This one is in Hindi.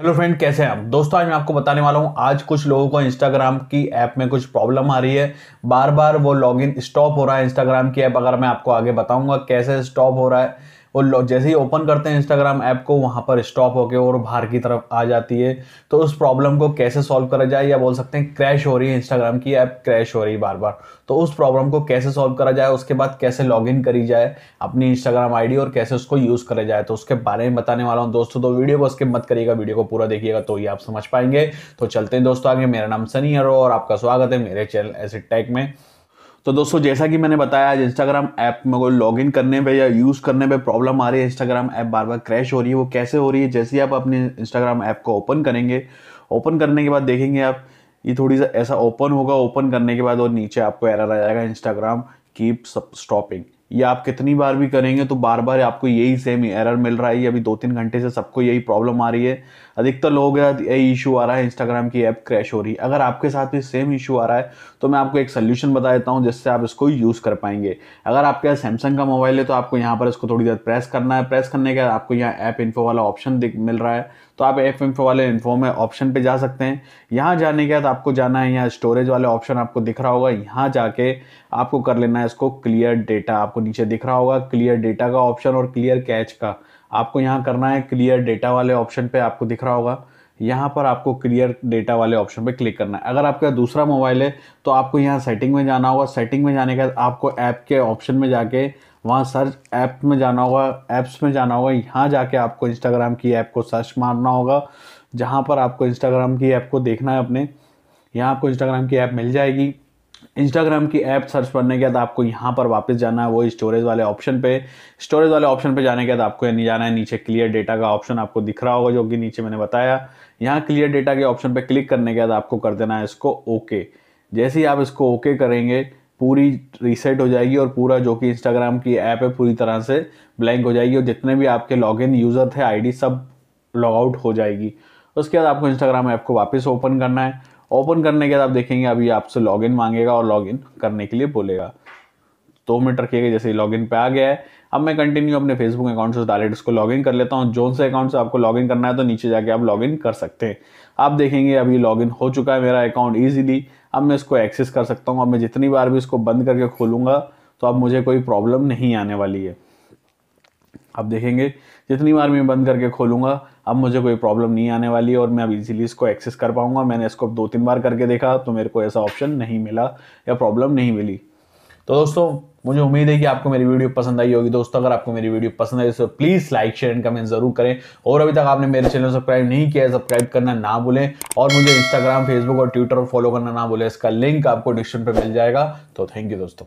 हेलो फ्रेंड कैसे हैं आप दोस्तों आज मैं आपको बताने वाला हूं आज कुछ लोगों को इंस्टाग्राम की ऐप में कुछ प्रॉब्लम आ रही है बार बार वो लॉगिन स्टॉप हो रहा है इंस्टाग्राम की ऐप अगर मैं आपको आगे बताऊंगा कैसे स्टॉप हो रहा है और जैसे ही ओपन करते हैं इंस्टाग्राम ऐप को वहाँ पर स्टॉप होकर और बाहर की तरफ आ जाती है तो उस प्रॉब्लम को कैसे सॉल्व करा जाए या बोल सकते हैं क्रैश हो रही है इंस्टाग्राम की ऐप क्रैश हो रही है बार बार तो उस प्रॉब्लम को कैसे सॉल्व करा जाए उसके बाद कैसे लॉग इन करी जाए अपनी इंस्टाग्राम आईडी और कैसे उसको यूज़ करा जाए तो उसके बारे में बताने वाला हूँ दोस्तों तो वीडियो को उसके मत करिएगा वीडियो को पूरा देखिएगा तो ही आप समझ पाएंगे तो चलते हैं दोस्तों आगे मेरा नाम सनी अरो और आपका स्वागत है मेरे चैनल एसिड टैक में तो दोस्तों जैसा कि मैंने बताया आज इंस्टाग्राम ऐप में कोई लॉग इन करने पे या यूज़ करने पे प्रॉब्लम आ रही है इंस्टाग्राम ऐप बार बार क्रैश हो रही है वो कैसे हो रही है जैसे ही आप अपने इंस्टाग्राम ऐप को ओपन करेंगे ओपन करने के बाद देखेंगे आप ये थोड़ी सा ऐसा ओपन होगा ओपन करने के बाद और नीचे आपको एरर आ जाएगा इंस्टाग्राम कीप स्टॉपिंग ये आप कितनी बार भी करेंगे तो बार बार आपको यही सेम एरर मिल रहा है अभी दो तीन घंटे से सबको यही प्रॉब्लम आ रही है अधिकतर लोग यही इशू आ रहा है इंस्टाग्राम की ऐप क्रैश हो रही है अगर आपके साथ भी सेम इशू आ रहा है तो मैं आपको एक सोल्यूशन बता देता हूँ जिससे आप इसको यूज़ कर पाएंगे अगर आपके पास सैमसंग का मोबाइल है तो आपको यहाँ पर इसको थोड़ी देर प्रेस करना है प्रेस करने के बाद आपको यहाँ ऐप इन्फो वाला ऑप्शन मिल रहा है तो आप ऐप इन्फो वाले इन्फो में ऑप्शन पे जा सकते हैं यहाँ जाने के बाद आपको जाना है यहाँ स्टोरेज वाले ऑप्शन आपको दिख रहा होगा यहाँ जाके आपको कर लेना है इसको क्लियर डेटा आपको आपको नीचे दिख रहा होगा क्लियर डेटा का ऑप्शन और क्लियर कैच का आपको यहाँ करना है क्लियर डेटा वाले ऑप्शन पे आपको दिख रहा होगा यहाँ पर आपको क्लियर डेटा वाले ऑप्शन पे क्लिक करना है अगर आपका दूसरा मोबाइल है तो आपको यहाँ सेटिंग में जाना होगा सेटिंग में जाने के बाद आपको ऐप के ऑप्शन में जाके वहाँ सर्च ऐप में जाना होगा ऐप्स में जाना होगा यहाँ जाके आपको इंस्टाग्राम की ऐप को सर्च मारना होगा जहाँ पर आपको इंस्टाग्राम की ऐप को देखना है अपने यहाँ आपको इंस्टाग्राम की ऐप मिल जाएगी इंस्टाग्राम की ऐप सर्च करने के बाद आपको यहाँ पर वापस जाना है वो स्टोरेज वाले ऑप्शन पे स्टोरेज वाले ऑप्शन पे जाने के बाद आपको नहीं जाना है नीचे क्लियर डेटा का ऑप्शन आपको दिख रहा होगा जो कि नीचे मैंने बताया यहाँ क्लियर डेटा के ऑप्शन पे क्लिक करने के बाद आपको कर देना है इसको ओके जैसे ही आप इसको ओके करेंगे पूरी रीसेट हो जाएगी और पूरा जो कि इंस्टाग्राम की ऐप है पूरी तरह से ब्लैंक हो जाएगी और जितने भी आपके लॉग यूज़र थे आई सब लॉग आउट हो जाएगी उसके बाद आपको इंस्टाग्राम ऐप को वापस ओपन करना है ओपन करने के बाद आप देखेंगे अभी आपसे लॉगिन मांगेगा और लॉगिन करने के लिए बोलेगा दो मिनट रखिएगा जैसे लॉगिन पे आ गया है अब मैं कंटिन्यू अपने फेसबुक अकाउंट से डायरेक्ट उसको लॉगिन कर लेता हूँ जोन से अकाउंट से आपको लॉगिन करना है तो नीचे जाके आप लॉगिन कर सकते हैं आप देखेंगे अभी लॉगिन हो चुका है मेरा अकाउंट ईजिली अब मैं इसको एक्सेस कर सकता हूँ अब मैं जितनी बार भी इसको बंद करके खोलूँगा तो अब मुझे कोई प्रॉब्लम नहीं आने वाली है अब देखेंगे जितनी बार मैं बंद करके खोलूँगा अब मुझे कोई प्रॉब्लम नहीं आने वाली और मैं अब इजीली इसको एक्सेस कर पाऊंगा मैंने इसको दो तीन बार करके देखा तो मेरे को ऐसा ऑप्शन नहीं मिला या प्रॉब्लम नहीं मिली तो दोस्तों मुझे उम्मीद है कि आपको मेरी वीडियो पसंद आई होगी दोस्तों अगर आपको मेरी वीडियो पसंद आई तो please like share and comment जरूर करें और अभी तक आपने मेरे चैनल सब्सक्राइब नहीं किया है सब्सक्राइब करना ना भूलें और मुझे इंस्टाग्राम फेसबुक और ट्विटर फॉलो करना ना भूलें इसका लिंक आपको डिस्क्रिप्शन पर मिल जाएगा तो थैंक यू दोस्तों